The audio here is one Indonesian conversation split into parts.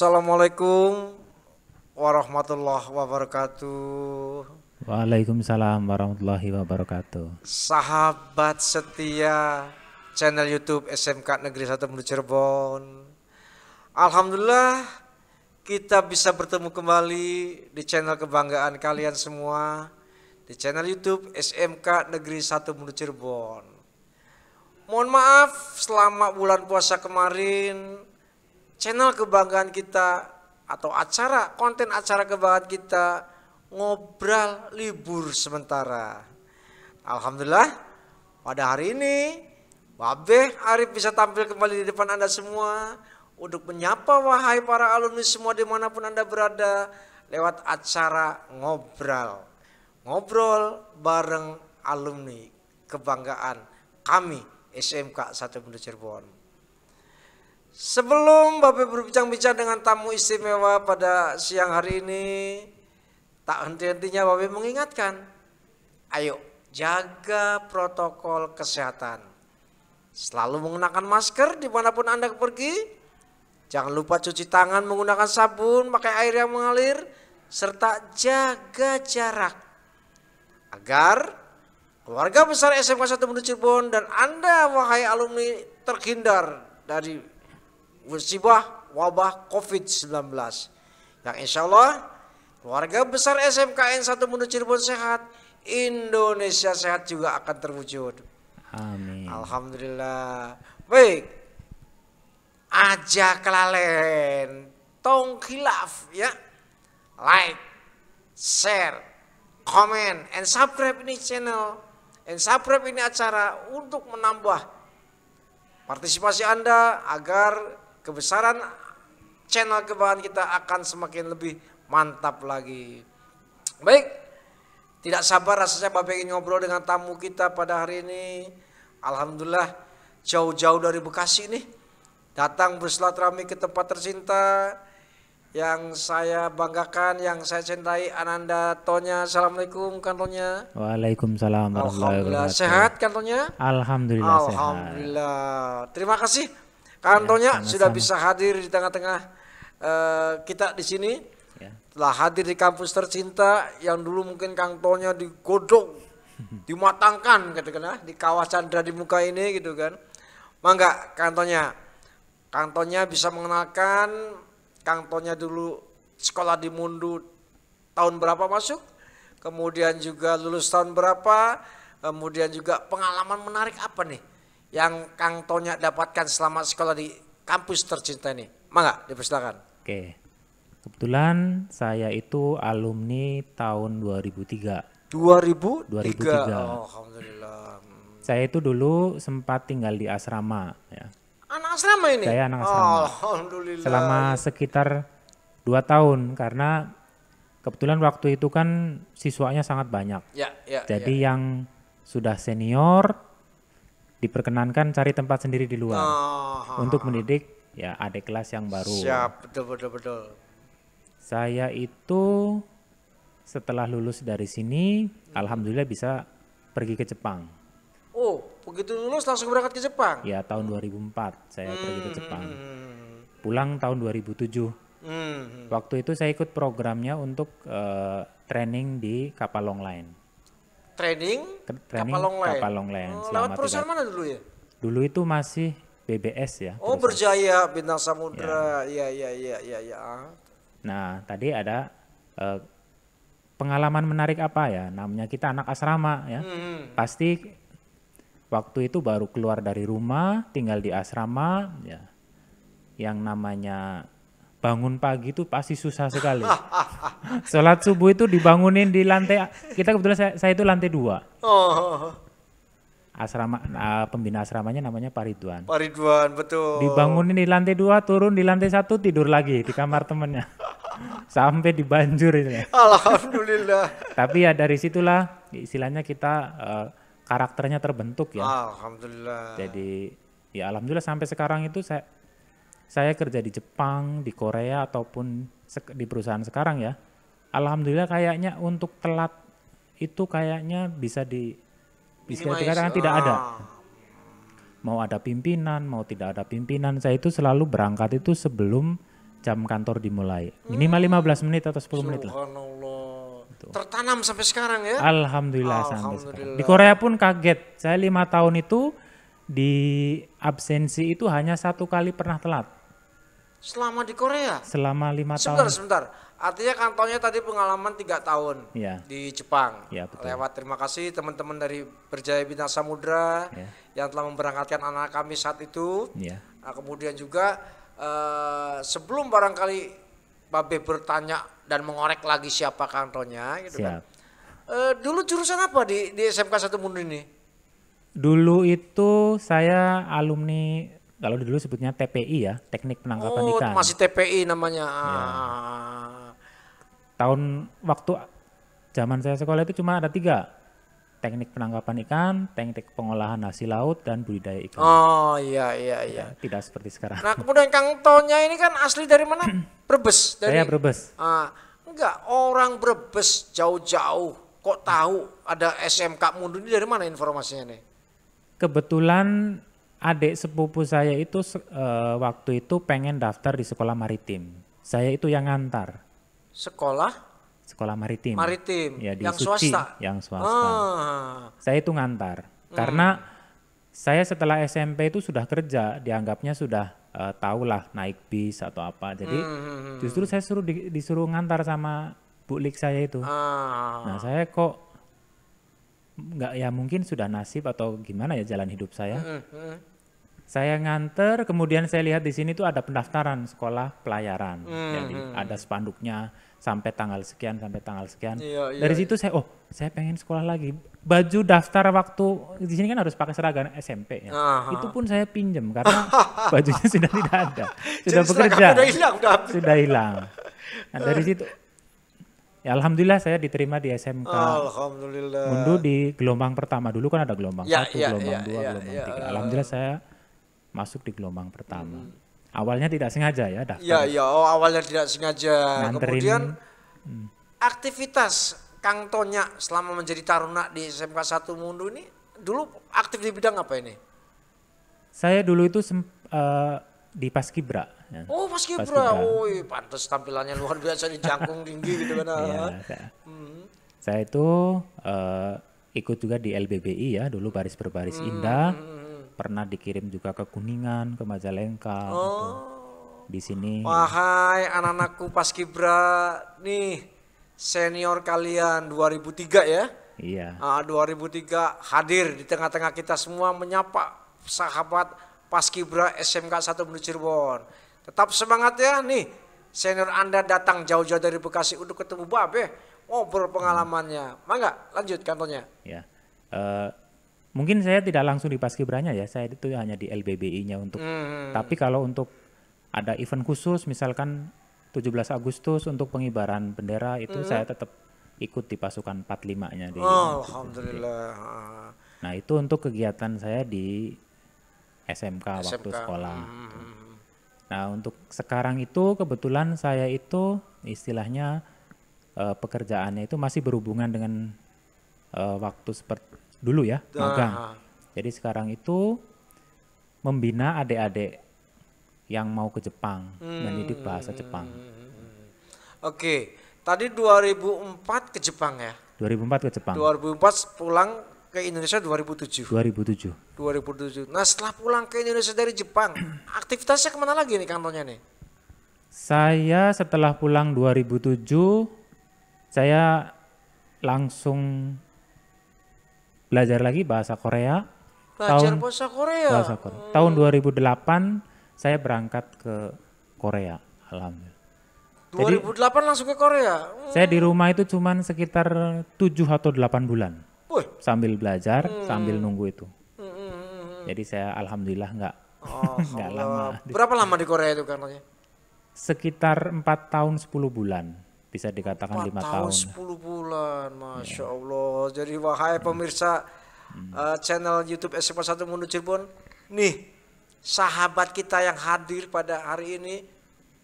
Assalamualaikum warahmatullahi wabarakatuh. Waalaikumsalam warahmatullahi wabarakatuh. Sahabat setia channel YouTube SMK Negeri Satu Belu Cirebon. Alhamdulillah kita bisa bertemu kembali di channel kebanggaan kalian semua di channel YouTube SMK Negeri Satu Belu Cirebon. Mohon maaf selama bulan puasa kemarin channel kebanggaan kita atau acara konten acara kebanggaan kita ngobrol libur sementara. Alhamdulillah pada hari ini Babe Arif bisa tampil kembali di depan Anda semua untuk menyapa wahai para alumni semua dimanapun Anda berada lewat acara ngobrol. Ngobrol bareng alumni kebanggaan kami SMK 1 Bunda Cirebon. Sebelum Bapak berbincang-bincang dengan tamu istimewa pada siang hari ini, tak henti-hentinya Bapak mengingatkan, ayo jaga protokol kesehatan. Selalu menggunakan masker dimanapun Anda pergi. Jangan lupa cuci tangan menggunakan sabun, pakai air yang mengalir, serta jaga jarak. Agar keluarga besar SMK 1 Bunda Cirebon dan Anda wahai alumni terhindar dari musibah wabah COVID-19. Yang insya Allah keluarga besar SMKN 1 Mundo Cirebon sehat, Indonesia sehat juga akan terwujud. Amin. Alhamdulillah. Baik. Aja kelalen. Tong khilaf ya. Like, share, comment, and subscribe ini channel. And subscribe ini acara untuk menambah partisipasi Anda agar kebesaran channel kebahan kita akan semakin lebih mantap lagi. Baik, tidak sabar rasanya Bapak ingin ngobrol dengan tamu kita pada hari ini. Alhamdulillah jauh-jauh dari Bekasi nih. Datang bersilaturahmi ke tempat tercinta yang saya banggakan, yang saya cintai Ananda Tonya. Assalamualaikum kantonya. Waalaikumsalam. Alhamdulillah sehat kantonya. Alhamdulillah. Alhamdulillah. Sehat. Terima kasih Kantonya ya, sama sudah bisa hadir di tengah-tengah uh, kita di sini. Ya. Telah hadir di kampus tercinta yang dulu mungkin kantonya digodok, dimatangkan gitu kan, ah, di kawasan dari muka ini gitu kan. Mangga kantonya, Antonya bisa mengenalkan kantonya dulu sekolah di Mundu tahun berapa masuk, kemudian juga lulus tahun berapa, kemudian juga pengalaman menarik apa nih yang Kang Tonya dapatkan selama sekolah di kampus tercinta ini? Mangga, dipersilakan. Oke. Kebetulan saya itu alumni tahun 2003. 2003. 2003. Oh, alhamdulillah. Hmm. Saya itu dulu sempat tinggal di asrama ya. Anak asrama ini? Saya anak asrama. Oh, alhamdulillah. Selama sekitar dua tahun karena kebetulan waktu itu kan siswanya sangat banyak. Ya, ya, Jadi ya. ya. yang sudah senior diperkenankan cari tempat sendiri di luar oh, oh untuk oh. mendidik ya adik kelas yang baru. Siap, betul betul betul. Saya itu setelah lulus dari sini hmm. alhamdulillah bisa pergi ke Jepang. Oh, begitu lulus langsung berangkat ke Jepang? Ya, tahun 2004 saya hmm. pergi ke hmm, Jepang. Hmm, hmm, Pulang tahun 2007. Hmm. Waktu itu saya ikut programnya untuk uh, training di kapal longline. Trading, trading kapal longleng. Kapal longleng. Hmm, oh, lewat perusahaan tiga... mana dulu ya? Dulu itu masih BBS ya. Oh Berjaya Bintang Samudra, ya. ya ya ya ya ya. Nah tadi ada eh, pengalaman menarik apa ya? Namanya kita anak asrama ya, hmm. hmm. pasti waktu itu baru keluar dari rumah, tinggal di asrama ya. Yang namanya bangun pagi itu pasti susah sekali. Sholat subuh itu dibangunin di lantai kita kebetulan saya, saya itu lantai dua. Oh. Asrama nah, pembina asramanya namanya Pariduan. Pariduan betul. Dibangunin di lantai dua, turun di lantai satu, tidur lagi di kamar temennya. Sampai dibanjur ini. Alhamdulillah. Tapi ya dari situlah istilahnya kita uh, karakternya terbentuk ya. Alhamdulillah. Jadi ya alhamdulillah sampai sekarang itu saya saya kerja di Jepang, di Korea ataupun di perusahaan sekarang ya. Alhamdulillah kayaknya untuk telat itu kayaknya bisa di bisa Minimais. dikatakan tidak ada. Ah. Mau ada pimpinan, mau tidak ada pimpinan, saya itu selalu berangkat itu sebelum jam kantor dimulai. Minimal 15 hmm. menit atau 10 menit lah. Gitu. Tertanam sampai sekarang ya? Alhamdulillah, Alhamdulillah sampai sekarang. Di Korea pun kaget. Saya lima tahun itu di absensi itu hanya satu kali pernah telat. Selama di Korea? Selama lima tahun. Sebentar, sebentar. Artinya kantornya tadi pengalaman tiga tahun ya. di Jepang. Ya, betul. Lewat terima kasih teman-teman dari Berjaya Bintang Samudra ya. yang telah memberangkatkan anak kami saat itu. Ya. Nah, kemudian juga uh, sebelum barangkali Babe bertanya dan mengorek lagi siapa kantornya gitu kan. Siap. kan. Uh, dulu jurusan apa di, di SMK Satu Mundur ini? Dulu itu saya alumni kalau dulu sebutnya TPI ya, teknik penangkapan oh, ikan. masih TPI namanya. Ya. Tahun waktu zaman saya sekolah itu cuma ada tiga, teknik penangkapan ikan, teknik pengolahan nasi laut dan budidaya ikan. Oh iya, iya iya iya. tidak seperti sekarang. Nah kemudian Kang Tonya ini kan asli dari mana? Brebes. Dari, Saya Brebes. Ah enggak orang Brebes jauh-jauh kok tahu ada SMK Mundu ini dari mana informasinya nih? Kebetulan adik sepupu saya itu uh, waktu itu pengen daftar di sekolah maritim. Saya itu yang ngantar. Sekolah? Sekolah maritim. Maritim. Ya di yang Suci, swasta. Yang swasta. Ah. Saya itu ngantar hmm. karena saya setelah SMP itu sudah kerja, dianggapnya sudah uh, lah naik bis atau apa. Jadi hmm, hmm, hmm, hmm. justru saya suruh di, disuruh ngantar sama Bu Lik saya itu. Ah. Nah saya kok nggak ya mungkin sudah nasib atau gimana ya jalan hidup saya. Saya nganter, kemudian saya lihat di sini tuh ada pendaftaran sekolah pelayaran. Hmm, Jadi hmm. ada spanduknya sampai tanggal sekian sampai tanggal sekian. Iya, iya, Dari iya. situ saya oh, saya pengen sekolah lagi. Baju daftar waktu di sini kan harus pakai seragam SMP ya. Aha. Itu pun saya pinjam karena bajunya sudah tidak ada. Sudah Jadi bekerja. Sudah hilang, sudah, sudah hilang. Nah, dari situ Ya alhamdulillah saya diterima di SMK. Alhamdulillah. Mundu di gelombang pertama dulu kan ada gelombang ya, satu, ya, gelombang ya, dua, ya, gelombang ya, tiga. Eh. Alhamdulillah saya masuk di gelombang pertama. Hmm. Awalnya tidak sengaja ya dah. Iya, iya, oh awalnya tidak sengaja. Nganterin, Kemudian hmm. aktivitas Kang Tonya selama menjadi taruna di SMK Satu Mundu ini dulu aktif di bidang apa ini? Saya dulu itu uh, di Paskibra. Ya. Oh, Paskibra. Paskibra. Oh, pantas tampilannya luar biasa di jangkung tinggi gitu kan. Iya, hmm. saya, itu uh, ikut juga di LBBI ya, dulu baris berbaris hmm. indah hmm, hmm pernah dikirim juga ke Kuningan, ke Majalengka. Gitu. Oh. Gitu. Di sini. Wahai anak-anakku Paskibra nih senior kalian 2003 ya. Iya. Uh, ah, 2003 hadir di tengah-tengah kita semua menyapa sahabat Paskibra SMK 1 Menuju Cirebon. Tetap semangat ya nih. Senior Anda datang jauh-jauh dari Bekasi untuk ketemu Babe. Ngobrol pengalamannya. Mangga lanjut kantornya. Ya. Uh, Mungkin saya tidak langsung di paskibranya ya, saya itu hanya di LBBI-nya untuk. Hmm, hmm, hmm. Tapi kalau untuk ada event khusus misalkan 17 Agustus untuk pengibaran bendera itu hmm. saya tetap ikut di pasukan 45-nya di. Oh, alhamdulillah. Nah, itu untuk kegiatan saya di SMK, SMK. waktu sekolah. Hmm, hmm. Nah, untuk sekarang itu kebetulan saya itu istilahnya uh, pekerjaannya itu masih berhubungan dengan uh, waktu seperti dulu ya magang. Nah. Jadi sekarang itu membina adik-adik yang mau ke Jepang hmm. mendidik bahasa Jepang. Oke, tadi 2004 ke Jepang ya? 2004 ke Jepang. 2004 pulang ke Indonesia 2007. 2007. 2007. Nah setelah pulang ke Indonesia dari Jepang, aktivitasnya kemana lagi nih kantornya nih? Saya setelah pulang 2007, saya langsung belajar lagi bahasa Korea. Belajar tahun, bahasa Korea. Bahasa Korea. Hmm. Tahun 2008 saya berangkat ke Korea, alhamdulillah. 2008 Jadi, langsung ke Korea. Hmm. Saya di rumah itu cuman sekitar 7 atau 8 bulan. Wih. Sambil belajar, hmm. sambil nunggu itu. Hmm, hmm, hmm. hmm. Jadi saya alhamdulillah nggak oh, nggak lama. Berapa lama di Korea itu katanya? Sekitar 4 tahun 10 bulan bisa dikatakan lima tahun. tahun 10 bulan, masya yeah. Allah. Jadi wahai iya. pemirsa hmm. uh, channel YouTube SMA 1 Mundo Cirebon, nih sahabat kita yang hadir pada hari ini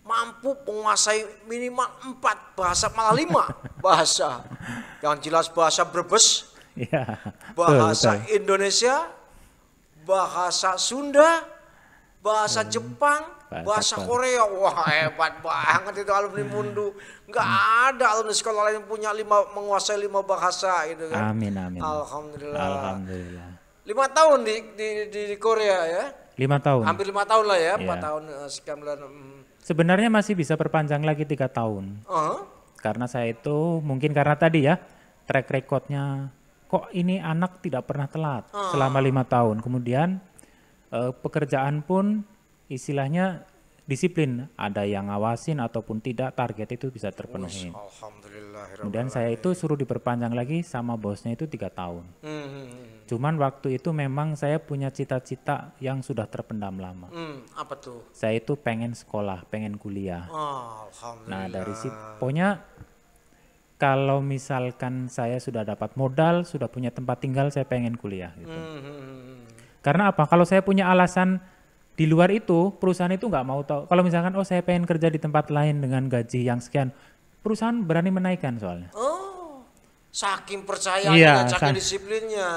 mampu menguasai minimal empat bahasa malah lima bahasa. Yang jelas bahasa Brebes, iya. bahasa Indonesia, bahasa Sunda, bahasa hmm. Jepang, bahasa Korea wah hebat banget itu alumni hmm. Mundu nggak ada alumni sekolah lain yang punya lima menguasai lima bahasa gitu kan amin amin alhamdulillah alhamdulillah lima tahun di di di, di Korea ya lima tahun hampir lima tahun lah ya iya. empat yeah. tahun eh, sekian bulan hmm. sebenarnya masih bisa perpanjang lagi tiga tahun uh -huh. karena saya itu mungkin karena tadi ya track recordnya kok ini anak tidak pernah telat uh -huh. selama lima tahun kemudian uh, pekerjaan pun istilahnya disiplin ada yang ngawasin ataupun tidak target itu bisa terpenuhi. Kemudian saya itu suruh diperpanjang lagi sama bosnya itu tiga tahun. Hmm, hmm, hmm. Cuman waktu itu memang saya punya cita-cita yang sudah terpendam lama. apa tuh? Saya itu pengen sekolah, pengen kuliah. Ah, nah dari situ, pokoknya kalau misalkan saya sudah dapat modal, sudah punya tempat tinggal, saya pengen kuliah gitu. Karena apa? Kalau saya punya alasan di luar itu perusahaan itu nggak mau tahu kalau misalkan oh saya pengen kerja di tempat lain dengan gaji yang sekian perusahaan berani menaikkan soalnya oh saking percaya iya, saking kan. disiplinnya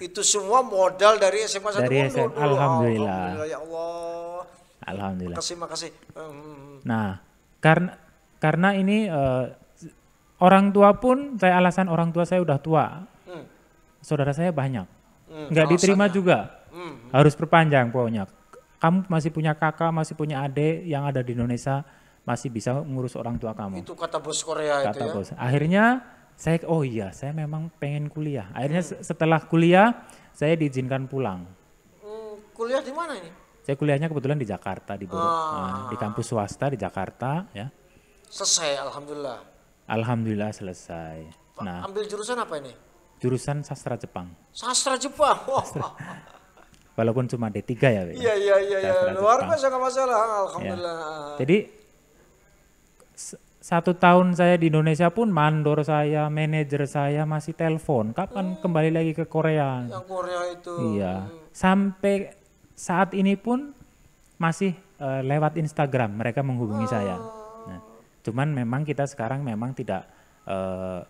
itu semua modal dari SMA satu dari SMA. alhamdulillah alhamdulillah ya Allah alhamdulillah makasih makasih hmm. nah karena karena ini uh, orang tua pun saya alasan orang tua saya udah tua hmm. saudara saya banyak hmm, diterima juga hmm, hmm. harus perpanjang pokoknya kamu masih punya kakak, masih punya adik yang ada di Indonesia, masih bisa ngurus orang tua kamu. Itu kata bos Korea kata itu ya. bos. Akhirnya saya oh iya, saya memang pengen kuliah. Akhirnya hmm. setelah kuliah saya diizinkan pulang. Hmm, kuliah di mana ini? Saya kuliahnya kebetulan di Jakarta di ah. nah, di kampus swasta di Jakarta ya. Selesai alhamdulillah. Alhamdulillah selesai. Nah, ambil jurusan apa ini? Jurusan sastra Jepang. Sastra Jepang. Sastra. walaupun cuma D3 ya. Iya iya iya, iya. luar biasa nggak masalah iya. alhamdulillah. Ya. Jadi satu tahun saya di Indonesia pun mandor saya, manajer saya masih telepon. Kapan hmm. kembali lagi ke Korea? Yang Korea itu. Iya. Hmm. Sampai saat ini pun masih uh, lewat Instagram mereka menghubungi saya. Oh. Nah, cuman memang kita sekarang memang tidak uh,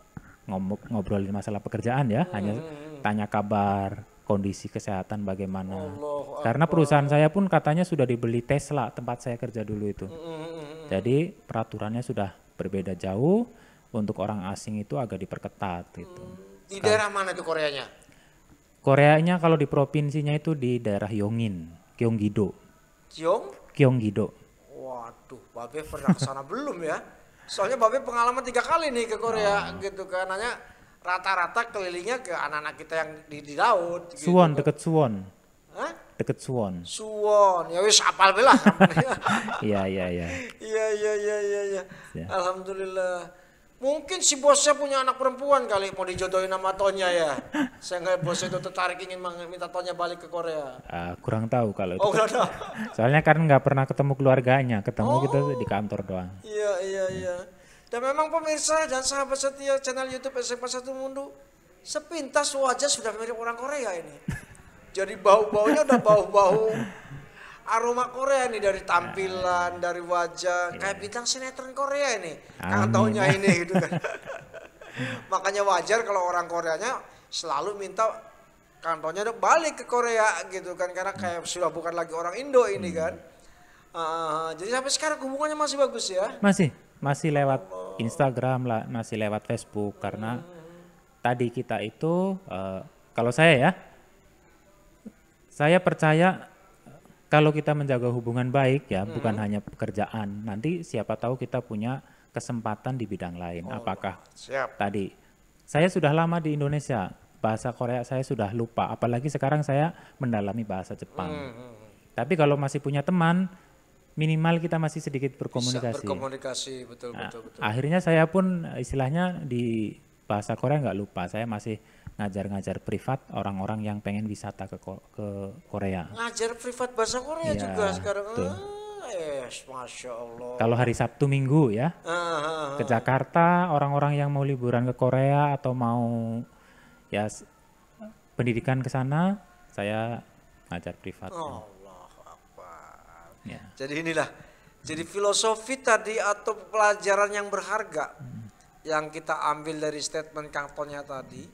ngobrolin masalah pekerjaan ya, hmm. hanya tanya kabar, kondisi kesehatan bagaimana. Allah Karena Allah. perusahaan saya pun katanya sudah dibeli Tesla tempat saya kerja dulu itu. Mm-hmm. Jadi peraturannya sudah berbeda jauh untuk orang asing itu agak diperketat itu Mm. Di daerah mana tuh Koreanya? Koreanya kalau di provinsinya itu di daerah Yongin, Gyeonggi-do. Gyeong? Gyeonggi-do. Waduh, Babe pernah ke sana belum ya? Soalnya Babe pengalaman tiga kali nih ke Korea oh. gitu kan. Nanya rata-rata kelilingnya ke anak-anak kita yang di, di laut. Gitu. Suwon, deket Suwon. Hah? Deket Suwon. Suwon, ya wis apal bela. Iya, iya, iya. Iya, iya, iya, iya. Ya. Alhamdulillah. Mungkin si bosnya punya anak perempuan kali mau dijodohin sama Tonya ya. Saya nggak bos itu tertarik ingin minta Tonya balik ke Korea. Uh, kurang tahu kalau oh, itu. Oh, kurang Soalnya kan nggak pernah ketemu keluarganya, ketemu oh, kita gitu di kantor doang. Iya, iya, iya. Hmm. Dan memang pemirsa dan sahabat setia channel YouTube SMA Satu Mundu, sepintas wajah sudah mirip orang Korea ini. Jadi bau-baunya udah bau-bau aroma Korea ini dari tampilan, ya. dari wajah, ya. kayak bintang sinetron Korea ini. Kang taunya ini gitu kan. Makanya wajar kalau orang Koreanya selalu minta kantornya udah balik ke Korea gitu kan karena hmm. kayak sudah bukan lagi orang Indo ini hmm. kan. Uh, jadi sampai sekarang hubungannya masih bagus ya? Masih masih lewat Instagram lah, masih lewat Facebook karena tadi kita itu uh, kalau saya ya saya percaya kalau kita menjaga hubungan baik ya, hmm. bukan hanya pekerjaan. Nanti siapa tahu kita punya kesempatan di bidang lain. Oh, Apakah siap. tadi saya sudah lama di Indonesia, bahasa Korea saya sudah lupa, apalagi sekarang saya mendalami bahasa Jepang. Hmm. hmm, hmm. Tapi kalau masih punya teman, minimal kita masih sedikit berkomunikasi. Bisa berkomunikasi betul, nah, betul betul. Akhirnya saya pun istilahnya di bahasa Korea nggak lupa saya masih ngajar-ngajar privat orang-orang yang pengen wisata ke ke Korea. Ngajar privat bahasa Korea ya, juga sekarang. Betul. Ah, yes, masya Allah. Kalau hari Sabtu Minggu ya uh, uh. ke Jakarta orang-orang yang mau liburan ke Korea atau mau ya pendidikan ke sana saya ngajar privat. Oh Yeah. Jadi inilah, jadi filosofi tadi atau pelajaran yang berharga hmm. yang kita ambil dari statement Kang Tonya tadi,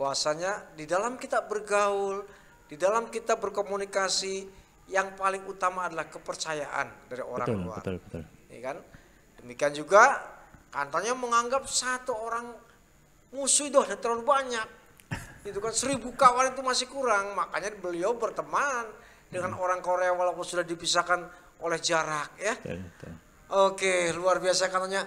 bahwasanya di dalam kita bergaul, di dalam kita berkomunikasi, yang paling utama adalah kepercayaan dari orang betul, luar. Betul, betul. Ya kan? Demikian juga kantornya menganggap satu orang musuh itu terlalu banyak. Itu kan seribu kawan itu masih kurang, makanya beliau berteman dengan hmm. orang Korea walaupun sudah dipisahkan oleh jarak ya. Oke, iya, okay, Oke, luar biasa katanya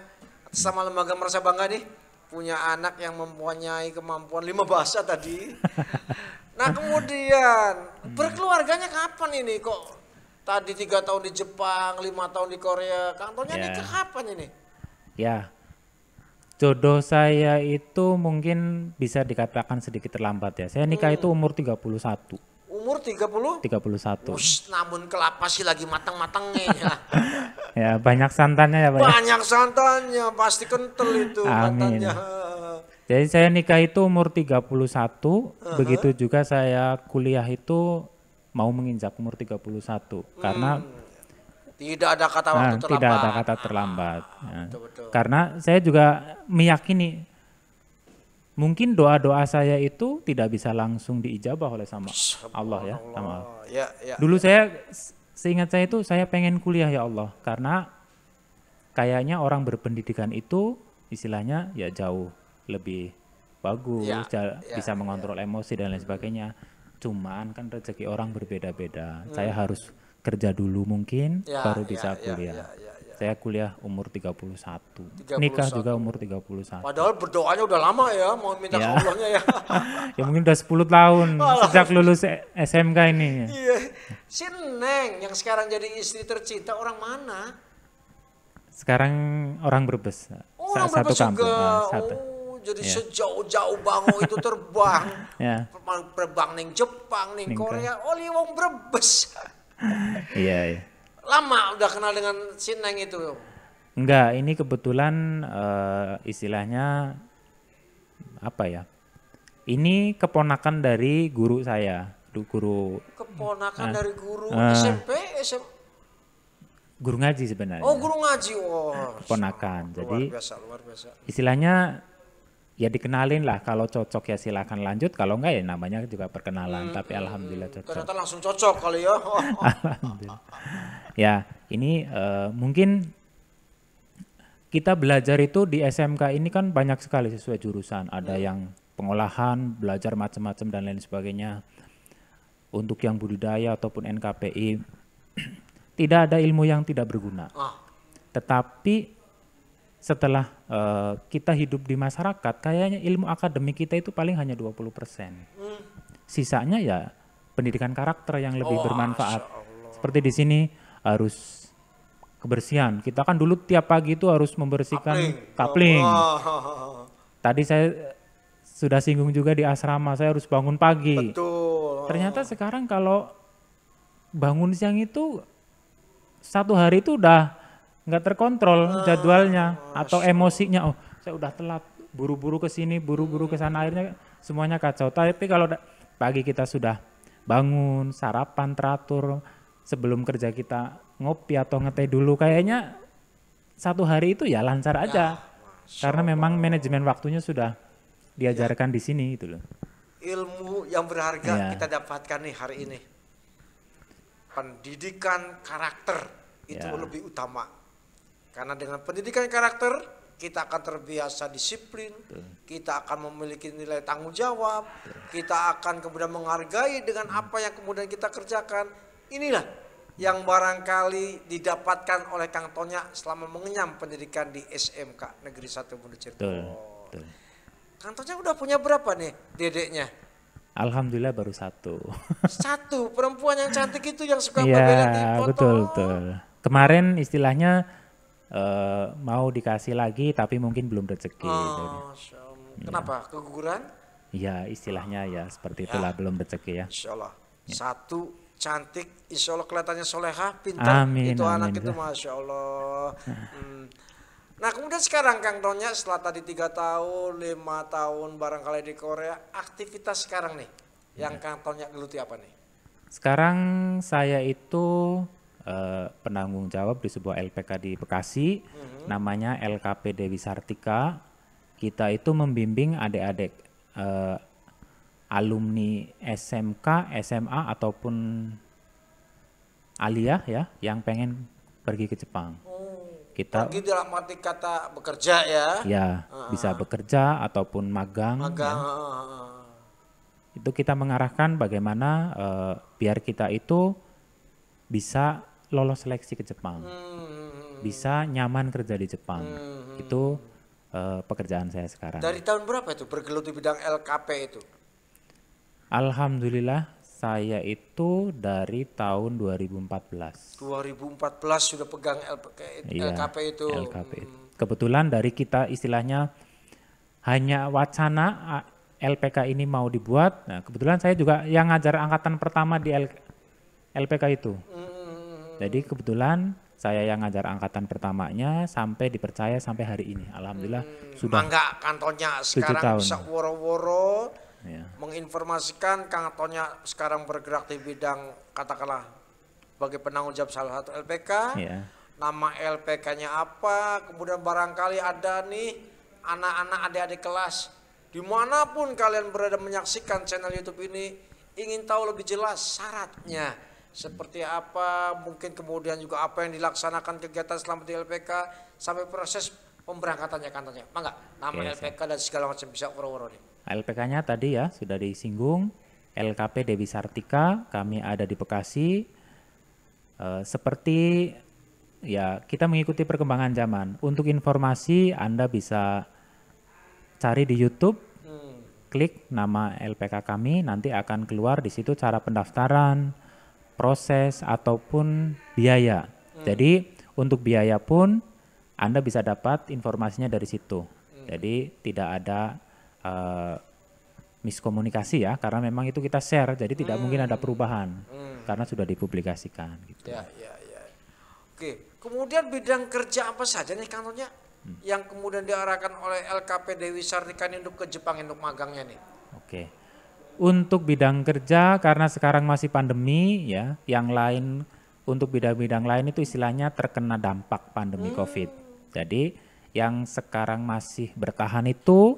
sama lembaga merasa bangga nih punya anak yang mempunyai kemampuan lima bahasa tadi. nah kemudian berkeluarganya kapan ini kok tadi tiga tahun di Jepang, lima tahun di Korea, kantornya yeah. nikah kapan ini? Ya, yeah. jodoh saya itu mungkin bisa dikatakan sedikit terlambat ya. Saya nikah hmm. itu umur 31. Umur 30? 31. Ush, namun kelapa sih lagi matang-matangnya. ya, banyak santannya ya Pak. Ya? Banyak santannya, pasti kental itu Amin. Jadi saya nikah itu umur 31, uh -huh. begitu juga saya kuliah itu mau menginjak umur 31 hmm. karena tidak ada kata waktu nah, terlambat. Tidak ada kata terlambat. Ah, ya. betul, betul. Karena saya juga meyakini mungkin doa-doa saya itu tidak bisa langsung diijabah oleh sama Allah ya, sama Allah. Ya, ya, Dulu saya seingat saya itu saya pengen kuliah ya Allah karena kayaknya orang berpendidikan itu istilahnya ya jauh lebih bagus, ya, ya, bisa ya. mengontrol ya. emosi dan lain sebagainya. Cuman kan rezeki orang berbeda-beda. Hmm. Saya harus kerja dulu mungkin ya, baru ya, bisa ya, kuliah. Ya, ya, saya kuliah umur 31. 31. Nikah juga umur 31. Padahal berdoanya udah lama ya, mau minta ya. Allahnya ya. ya mungkin udah 10 tahun Alah. sejak lulus SMK ini. Iya. Si Neng yang sekarang jadi istri tercinta orang mana? Sekarang orang Brebes. Oh, orang satu kampung. juga. Nah, satu. Oh, jadi yeah. sejauh-jauh Bango itu terbang. yeah. Terbang neng Jepang, neng Korea. Oh, wong Brebes. Iya, iya lama udah kenal dengan si Neng itu? Enggak, ini kebetulan uh, istilahnya apa ya? Ini keponakan dari guru saya, guru. Keponakan uh, dari guru uh, eh, SMP, SMP. Guru ngaji sebenarnya. Oh, guru ngaji. Oh, keponakan. Luar Jadi biasa, luar biasa. Istilahnya ya dikenalin lah kalau cocok ya silahkan lanjut kalau enggak ya namanya juga perkenalan hmm, tapi alhamdulillah cocok ternyata langsung cocok kali ya ya ini uh, mungkin kita belajar itu di SMK ini kan banyak sekali sesuai jurusan ada hmm. yang pengolahan belajar macam-macam dan lain sebagainya untuk yang budidaya ataupun NKPI tidak ada ilmu yang tidak berguna ah. tetapi setelah uh, kita hidup di masyarakat, kayaknya ilmu akademik kita itu paling hanya 20%. persen Sisanya ya pendidikan karakter yang lebih oh, bermanfaat. Seperti di sini harus kebersihan. Kita kan dulu tiap pagi itu harus membersihkan kapling. Tadi saya sudah singgung juga di asrama, saya harus bangun pagi. Betul. Ternyata sekarang kalau bangun siang itu satu hari itu udah nggak terkontrol oh. jadwalnya atau emosinya oh saya udah telat buru-buru ke sini buru-buru ke sana akhirnya semuanya kacau tapi kalau pagi kita sudah bangun sarapan teratur sebelum kerja kita ngopi atau ngeteh dulu kayaknya satu hari itu ya lancar ya, aja ya, karena memang manajemen waktunya sudah diajarkan ya. di sini gitu loh ilmu yang berharga ya. kita dapatkan nih hari ini pendidikan karakter itu ya. lebih utama karena dengan pendidikan karakter, kita akan terbiasa disiplin, kita akan memiliki nilai tanggung jawab, kita akan kemudian menghargai dengan apa yang kemudian kita kerjakan. Inilah yang barangkali didapatkan oleh Kang Tonya selama mengenyam pendidikan di SMK Negeri 1 Bunda Cirebon. Kang Tonya udah punya berapa nih dedeknya? Alhamdulillah baru satu. satu perempuan yang cantik itu yang suka ya, berbeda di foto. Betul betul. Kemarin istilahnya uh, mau dikasih lagi tapi mungkin belum rezeki. Oh, ya. kenapa? Iya. Keguguran? Ya istilahnya ya seperti ya. itulah belum rezeki ya. Insya Ya. Satu cantik, insya Allah kelihatannya soleha, pintar. Amin, itu amin. anak itu masya Allah. Ya. Hmm. Nah kemudian sekarang Kang Tonya setelah tadi tiga tahun, lima tahun barangkali di Korea, aktivitas sekarang nih yang ya. Kang Tonya geluti apa nih? Sekarang saya itu uh, penanggung jawab di sebuah LPK di Bekasi, mm-hmm. namanya LKP Dewi Sartika. Kita itu membimbing adik-adik uh, alumni SMK, SMA ataupun aliyah ya, yang pengen pergi ke Jepang. Oh. Kita pergi dalam arti kata bekerja ya. Ya, uh-huh. bisa bekerja ataupun magang. Magang. Ya. Ah, ah, itu kita mengarahkan bagaimana uh, biar kita itu bisa lolos seleksi ke Jepang hmm, hmm, hmm. bisa nyaman kerja di Jepang itu uh, pekerjaan saya sekarang dari tahun berapa itu bergelut di bidang LKP itu Alhamdulillah saya itu dari tahun 2014 2014 sudah pegang LPK, iya, LKP itu LKP kebetulan dari kita istilahnya hanya wacana LPK ini mau dibuat nah kebetulan saya juga yang ngajar angkatan pertama di L, LPK itu jadi kebetulan saya yang ngajar angkatan pertamanya sampai dipercaya sampai hari ini. Alhamdulillah hmm, sudah. Mangga kantornya sekarang tahun. woro ya. menginformasikan kantornya sekarang bergerak di bidang katakanlah sebagai penanggung jawab salah satu LPK. Ya. Nama LPK-nya apa? Kemudian barangkali ada nih anak-anak adik-adik kelas dimanapun kalian berada menyaksikan channel YouTube ini ingin tahu lebih jelas syaratnya seperti apa, mungkin kemudian juga apa yang dilaksanakan kegiatan selama di LPK sampai proses pemberangkatannya kantornya. Mangga, nama iya, LPK iya. dan segala macam bisa woro-woro nih. LPK-nya tadi ya sudah disinggung LKP Dewi Sartika, kami ada di Bekasi. E, seperti ya kita mengikuti perkembangan zaman. Untuk informasi Anda bisa cari di YouTube hmm. klik nama LPK kami nanti akan keluar di situ cara pendaftaran proses ataupun biaya. Hmm. Jadi untuk biaya pun Anda bisa dapat informasinya dari situ. Hmm. Jadi tidak ada uh, miskomunikasi ya karena memang itu kita share jadi tidak hmm. mungkin ada perubahan hmm. karena sudah dipublikasikan gitu. Ya, ya, ya. Oke, kemudian bidang kerja apa saja nih kantornya hmm. yang kemudian diarahkan oleh LKP Dewi Sartika untuk ke Jepang untuk magangnya nih? Oke untuk bidang kerja karena sekarang masih pandemi ya, yang lain untuk bidang-bidang lain itu istilahnya terkena dampak pandemi hmm. Covid. Jadi yang sekarang masih bertahan itu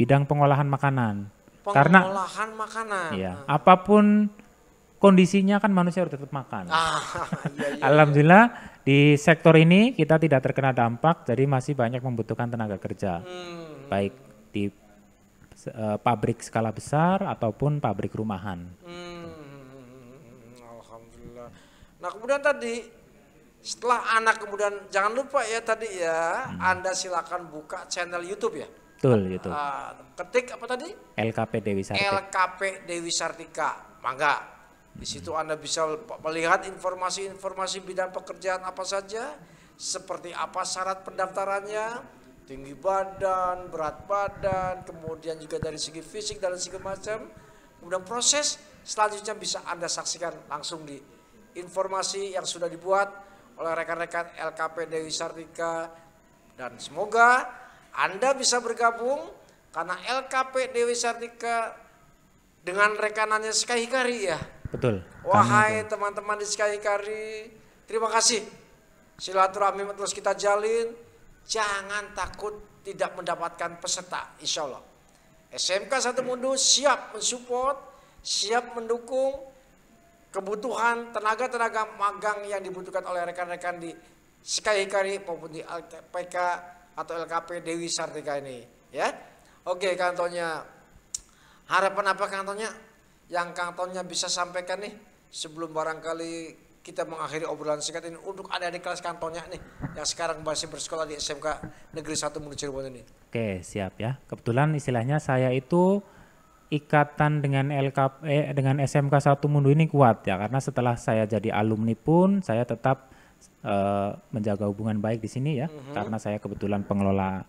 bidang pengolahan makanan. Pengolahan karena makanan. Ya, hmm. apapun kondisinya kan manusia harus tetap makan. Ah, iya, iya, iya, Alhamdulillah iya. di sektor ini kita tidak terkena dampak, jadi masih banyak membutuhkan tenaga kerja, hmm. baik di Eh, pabrik skala besar ataupun pabrik rumahan. Hmm, Alhamdulillah. Nah kemudian tadi setelah anak kemudian jangan lupa ya tadi ya hmm. Anda silakan buka channel YouTube ya. Betul YouTube. Uh, ketik apa tadi? LKP Dewi Sartika. LKP Dewi Sartika, mangga. Di hmm. situ Anda bisa melihat informasi-informasi bidang pekerjaan apa saja, seperti apa syarat pendaftarannya, tinggi badan, berat badan, kemudian juga dari segi fisik dan segi macam. Kemudian proses selanjutnya bisa Anda saksikan langsung di informasi yang sudah dibuat oleh rekan-rekan LKP Dewi Sartika dan semoga Anda bisa bergabung karena LKP Dewi Sartika dengan rekanannya Sky Hikari ya. Betul. Wahai teman-teman di Sky Hikari, terima kasih. Silaturahmi terus kita jalin Jangan takut tidak mendapatkan peserta, insya Allah. SMK Satu Mundu siap mensupport, siap mendukung kebutuhan tenaga-tenaga magang yang dibutuhkan oleh rekan-rekan di Sky Hikari maupun di LPK atau LKP Dewi Sartika ini. Ya, oke kantornya. Harapan apa kantornya? Yang kantornya bisa sampaikan nih sebelum barangkali kita mengakhiri obrolan singkat ini untuk adik-adik kelas kantornya nih yang sekarang masih bersekolah di SMK Negeri 1 Mulu Cirebon ini. Oke, siap ya. Kebetulan istilahnya saya itu ikatan dengan LKP eh, dengan SMK 1 Mundu ini kuat ya karena setelah saya jadi alumni pun saya tetap eh, menjaga hubungan baik di sini ya mm -hmm. karena saya kebetulan pengelola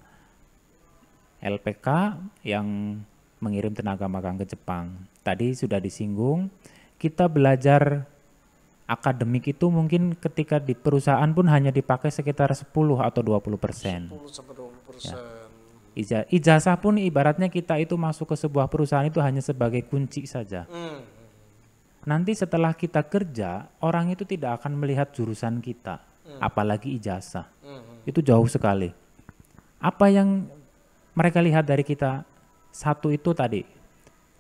LPK yang mengirim tenaga magang ke Jepang. Tadi sudah disinggung kita belajar akademik itu mungkin ketika di perusahaan pun hanya dipakai sekitar 10 atau 20 persen. 10 sampai ya. persen. Ijazah pun ibaratnya kita itu masuk ke sebuah perusahaan itu hanya sebagai kunci saja. Hmm. Nanti setelah kita kerja, orang itu tidak akan melihat jurusan kita, hmm. apalagi ijazah. Hmm. Itu jauh sekali. Apa yang mereka lihat dari kita? Satu itu tadi,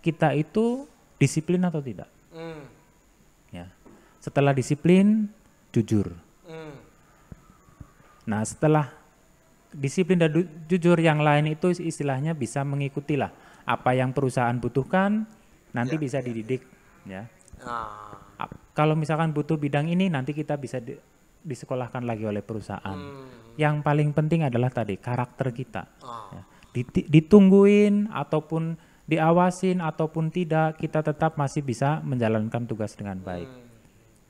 kita itu disiplin atau tidak? Hmm setelah disiplin, jujur. Hmm. Nah, setelah disiplin dan jujur yang lain itu istilahnya bisa mengikuti lah apa yang perusahaan butuhkan, nanti ya, bisa ya, ya. dididik, ya. Ah. Kalau misalkan butuh bidang ini, nanti kita bisa di, disekolahkan lagi oleh perusahaan. Hmm. Yang paling penting adalah tadi karakter kita. Ah. Ya. Ditungguin ataupun diawasin ataupun tidak, kita tetap masih bisa menjalankan tugas dengan baik. Hmm.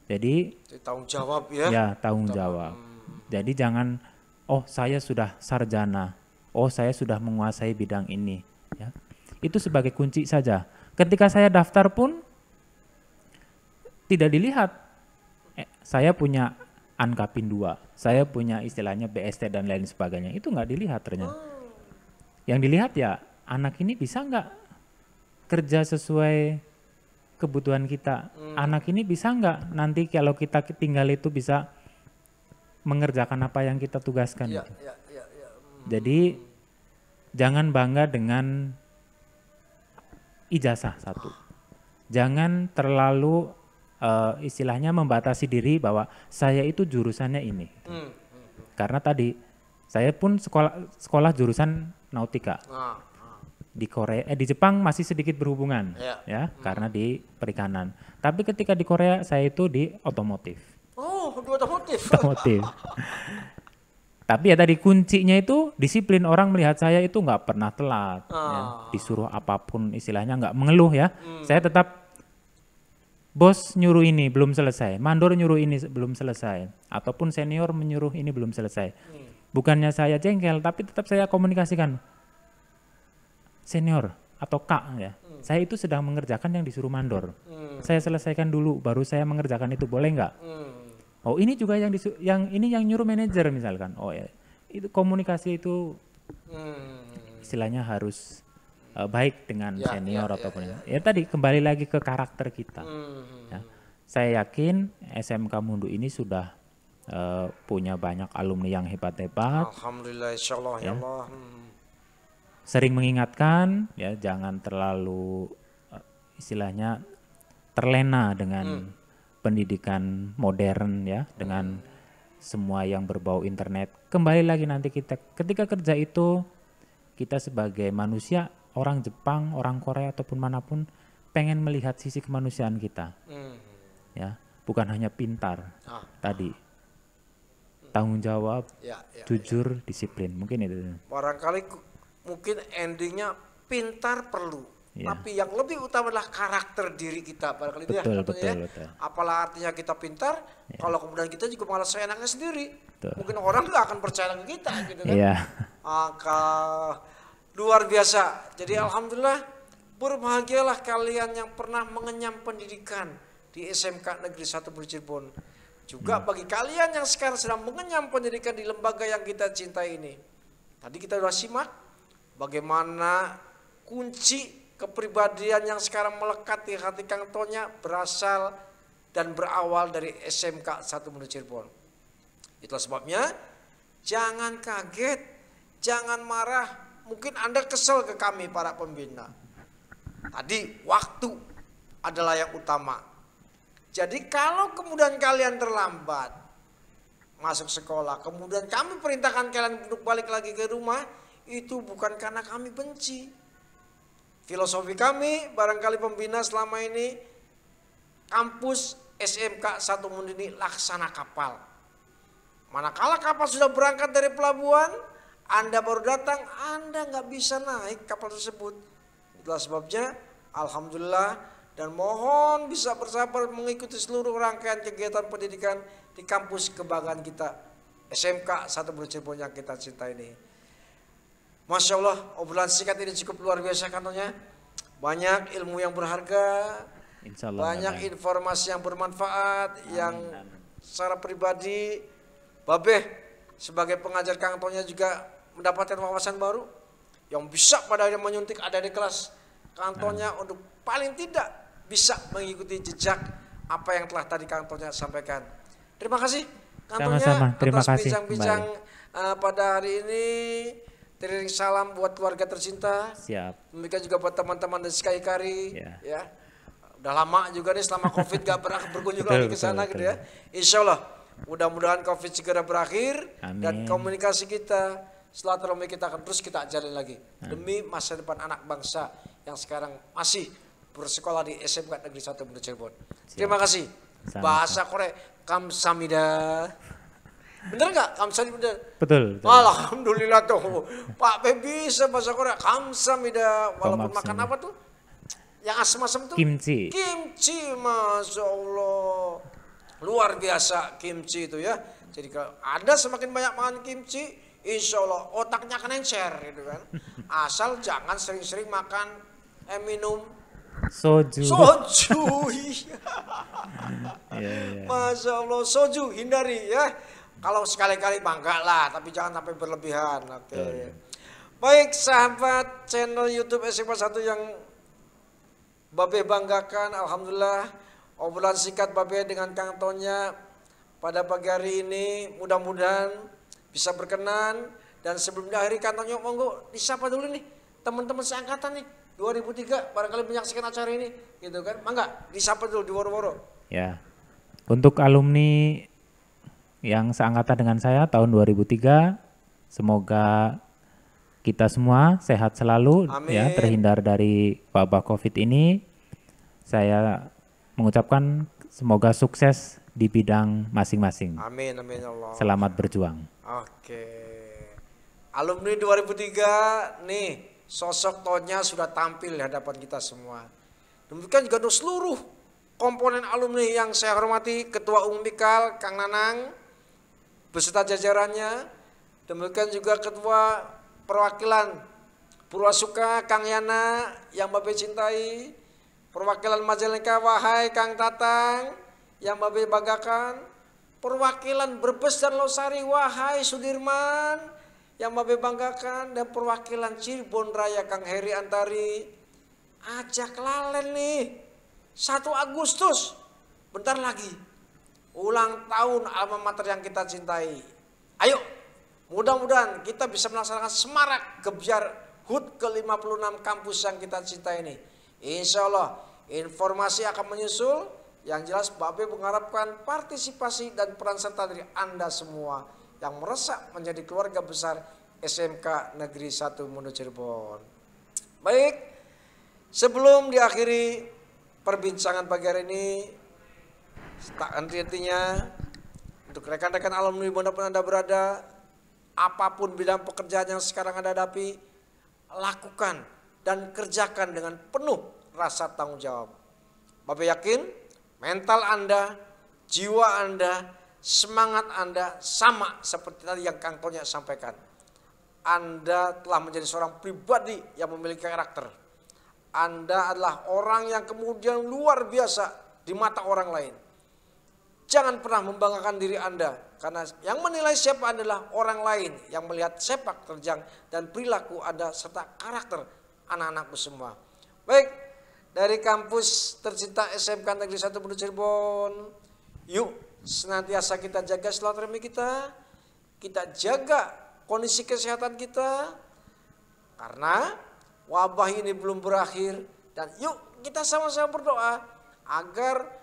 Jadi, Jadi tanggung jawab ya. Ya, tanggung jawab. Hmm. Jadi jangan oh saya sudah sarjana, oh saya sudah menguasai bidang ini, ya. Itu sebagai kunci saja. Ketika saya daftar pun tidak dilihat eh, saya punya Ankapin dua, saya punya istilahnya BST dan lain sebagainya. Itu nggak dilihat ternyata. Hmm. Yang dilihat ya anak ini bisa nggak kerja sesuai kebutuhan kita. Hmm. Anak ini bisa nggak nanti kalau kita tinggal itu bisa mengerjakan apa yang kita tugaskan. Ya, ya, ya, ya. Hmm. Jadi jangan bangga dengan ijazah satu. Jangan terlalu uh, istilahnya membatasi diri bahwa saya itu jurusannya ini. Hmm, hmm, hmm. Karena tadi saya pun sekolah sekolah jurusan nautika. Ah di Korea eh, di Jepang masih sedikit berhubungan yeah. ya hmm. karena di perikanan. Tapi ketika di Korea saya itu di otomotif. Oh, di otomotif. otomotif. Tapi ya tadi kuncinya itu disiplin orang melihat saya itu nggak pernah telat, oh. ya. Ah. disuruh apapun istilahnya nggak mengeluh ya. Hmm. Saya tetap bos nyuruh ini belum selesai, mandor nyuruh ini belum selesai, ataupun senior menyuruh ini belum selesai. Hmm. Bukannya saya jengkel, tapi tetap saya komunikasikan senior atau kak ya. Hmm. Saya itu sedang mengerjakan yang disuruh mandor. Hmm. Saya selesaikan dulu baru saya mengerjakan itu boleh nggak? Hmm. Oh ini juga yang disu yang ini yang nyuruh manajer misalkan. Oh ya itu komunikasi itu hmm. istilahnya harus uh, baik dengan ya, senior ya, ya ataupun ya, ya. ya tadi kembali lagi ke karakter kita. Hmm. Ya. Saya yakin SMK Mundu ini sudah uh, punya banyak alumni yang hebat-hebat. Alhamdulillah, Insya ya. ya Allah. Hmm sering mengingatkan ya jangan terlalu eh, istilahnya terlena dengan hmm. pendidikan modern ya dengan semua yang berbau internet. Kembali lagi nanti kita ketika kerja itu kita sebagai manusia orang Jepang, orang Korea ataupun manapun pengen melihat sisi kemanusiaan kita. Hmm. Ya, bukan hanya pintar ah. tadi. Tanggung jawab, ya, ya, ya. jujur, ya. disiplin. Mungkin itu. Barangkali mungkin endingnya pintar perlu. Ya. Tapi yang lebih utama adalah karakter diri kita. Barangkali ya, betul, ya, ya. Apalah artinya kita pintar, ya. kalau kemudian kita juga malah seenaknya sendiri. Betul. Mungkin orang nggak akan percaya dengan kita, gitu kan? Ya. Maka luar biasa. Jadi ya. alhamdulillah berbahagialah kalian yang pernah mengenyam pendidikan di SMK Negeri 1 Cirebon. Juga hmm. bagi kalian yang sekarang sedang mengenyam pendidikan di lembaga yang kita cintai ini. Tadi kita sudah simak Bagaimana kunci kepribadian yang sekarang melekat di hati Kang Tonya berasal dan berawal dari SMK 1 Menu Cirebon. Itulah sebabnya jangan kaget, jangan marah. Mungkin Anda kesel ke kami para pembina. Tadi waktu adalah yang utama. Jadi kalau kemudian kalian terlambat masuk sekolah, kemudian kami perintahkan kalian untuk balik lagi ke rumah, itu bukan karena kami benci. Filosofi kami barangkali pembina selama ini kampus SMK satu Mundini laksana kapal. Manakala kapal sudah berangkat dari pelabuhan, Anda baru datang, Anda nggak bisa naik kapal tersebut. Itulah sebabnya, Alhamdulillah dan mohon bisa bersabar mengikuti seluruh rangkaian kegiatan pendidikan di kampus kebanggaan kita SMK satu Cirebon yang kita cinta ini. Masya Allah, obrolan singkat ini cukup luar biasa kantornya. Banyak ilmu yang berharga, Insya Allah, banyak amin. informasi yang bermanfaat, amin, yang amin. secara pribadi, Babe sebagai pengajar kantornya juga mendapatkan wawasan baru yang bisa pada akhirnya menyuntik ada di kelas kantornya amin. untuk paling tidak bisa mengikuti jejak apa yang telah tadi kantornya sampaikan. Terima kasih kantornya Sama-sama. Terima atas bincang-bincang uh, pada hari ini. Teriring salam buat keluarga tercinta. Siap. Demikian juga buat teman-teman dari Sky Kari. Ya. ya. Udah lama juga nih selama COVID gak pernah berkunjung betul, lagi ke sana gitu ya. Insya Allah mudah-mudahan COVID segera berakhir. Amin. Dan komunikasi kita setelah terlalu kita akan terus kita ajarin lagi. Amin. Demi masa depan anak bangsa yang sekarang masih bersekolah di SMK Negeri satu Bunda Cirebon. Terima kasih. sama Bahasa Korea, Samida. Bener nggak? Kamsahamnida. Betul. betul. Alhamdulillah tuh. Pak P bisa bahasa Korea. Kamsahamnida. Walaupun makan apa tuh? Yang asem-asem tuh? Kimchi. Kimchi, masya Allah. Luar biasa kimchi itu ya. Jadi kalau ada semakin banyak makan kimchi, insya Allah otaknya akan encer gitu kan. Asal jangan sering-sering makan, eh, minum soju. Soju, iya. yeah, yeah. Masya Allah, soju hindari ya. Kalau sekali-kali bangga lah, tapi jangan sampai berlebihan. Oke. Okay. Oh, iya. Baik sahabat channel YouTube SMA 1 yang Babe banggakan, Alhamdulillah obrolan singkat Babe dengan Kang Tonya pada pagi hari ini mudah-mudahan bisa berkenan dan sebelum diakhiri Kang Tonya monggo disapa dulu nih teman-teman seangkatan nih 2003 barangkali menyaksikan acara ini gitu kan mangga disapa dulu di woro-woro ya untuk alumni yang seangkatan dengan saya tahun 2003. Semoga kita semua sehat selalu ya, Amin. ya terhindar dari wabah Covid ini. Saya mengucapkan semoga sukses di bidang masing-masing. Amin amin Allah. Selamat berjuang. Oke. Alumni 2003 nih sosok Tonya sudah tampil di hadapan kita semua. Demikian juga untuk seluruh komponen alumni yang saya hormati Ketua Umum Bikal Kang Nanang, beserta jajarannya, demikian juga ketua perwakilan Purwasuka Kang Yana yang Bapak cintai, perwakilan Majalengka Wahai Kang Tatang yang Bapak banggakan, perwakilan Brebes dan Losari Wahai Sudirman yang Bapak banggakan, dan perwakilan Cirebon Raya Kang Heri Antari, ajak lalen nih, 1 Agustus, bentar lagi ulang tahun alma mater yang kita cintai. Ayo, mudah-mudahan kita bisa melaksanakan semarak kebiar HUT ke-56 kampus yang kita cintai ini. Insya Allah, informasi akan menyusul. Yang jelas, Babe mengharapkan partisipasi dan peran serta dari Anda semua yang meresap menjadi keluarga besar SMK Negeri 1 Mundo Cirebon. Baik, sebelum diakhiri perbincangan pagi hari ini, tak henti-hentinya untuk rekan-rekan alumni dimanapun Anda berada, apapun bidang pekerjaan yang sekarang Anda hadapi, lakukan dan kerjakan dengan penuh rasa tanggung jawab. Bapak yakin mental Anda, jiwa Anda, semangat Anda sama seperti tadi yang Kang Tonya sampaikan. Anda telah menjadi seorang pribadi yang memiliki karakter. Anda adalah orang yang kemudian luar biasa di mata orang lain Jangan pernah membanggakan diri Anda. Karena yang menilai siapa adalah orang lain yang melihat sepak terjang dan perilaku Anda serta karakter anak-anakku semua. Baik, dari kampus tercinta SMK Negeri 1 Bunda Cirebon. Yuk, senantiasa kita jaga silaturahmi kita. Kita jaga kondisi kesehatan kita. Karena wabah ini belum berakhir. Dan yuk kita sama-sama berdoa agar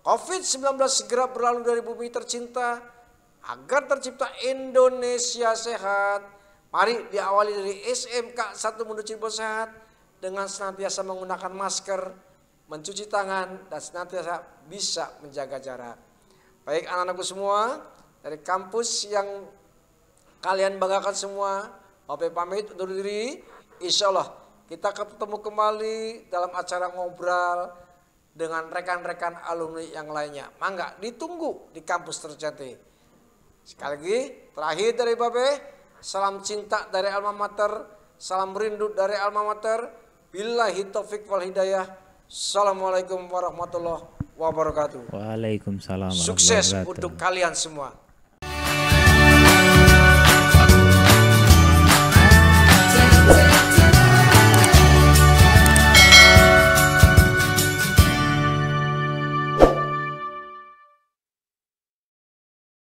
COVID-19 segera berlalu dari bumi tercinta agar tercipta Indonesia sehat. Mari diawali dari SMK 1 Mundo Cirebon Sehat dengan senantiasa menggunakan masker, mencuci tangan, dan senantiasa bisa menjaga jarak. Baik anak-anakku semua, dari kampus yang kalian banggakan semua, Bapak pamit undur diri, insya Allah kita ketemu kembali dalam acara ngobrol, dengan rekan-rekan alumni yang lainnya. Mangga ditunggu di kampus tercinta Sekali lagi, terakhir dari Babe, salam cinta dari alma mater, salam rindu dari alma mater. Billahi taufik wal hidayah. Assalamualaikum warahmatullahi wabarakatuh. Waalaikumsalam. Sukses untuk kalian semua.